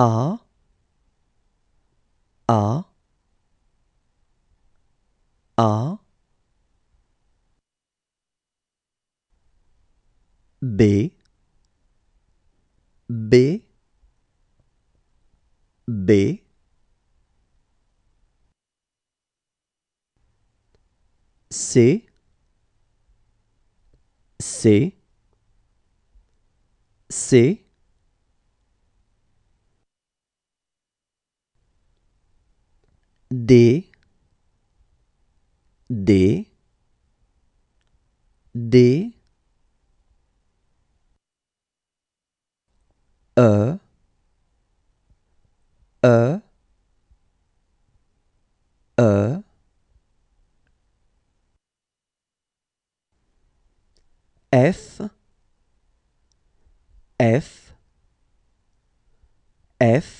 A A A B B B C C C D D D E E E F F F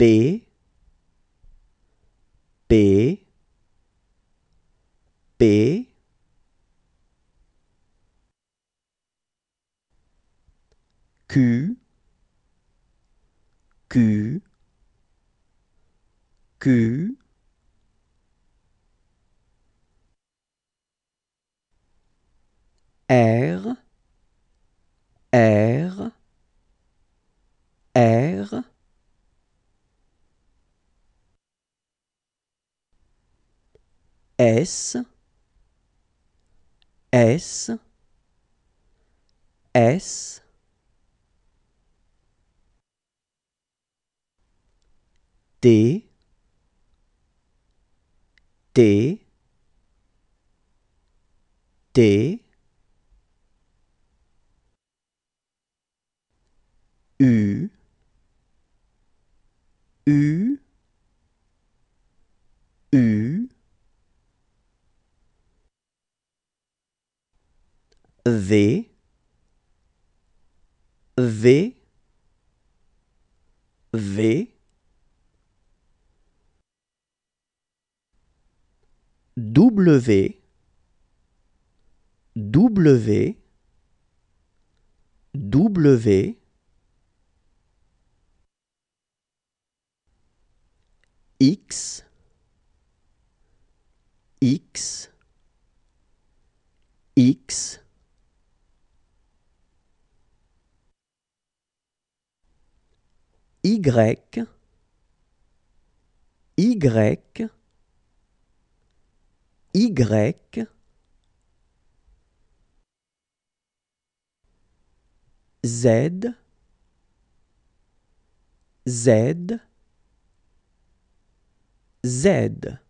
B P P Q Q Q R R S, S, S, D, D, D, V V V W W W X X X Y, Y, Y, Z, Z, Z.